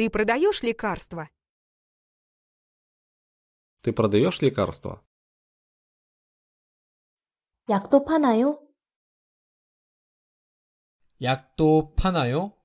Ты продаешь лекарства? Ты продаешь лекарства? Як то 약도 Як то 파나요?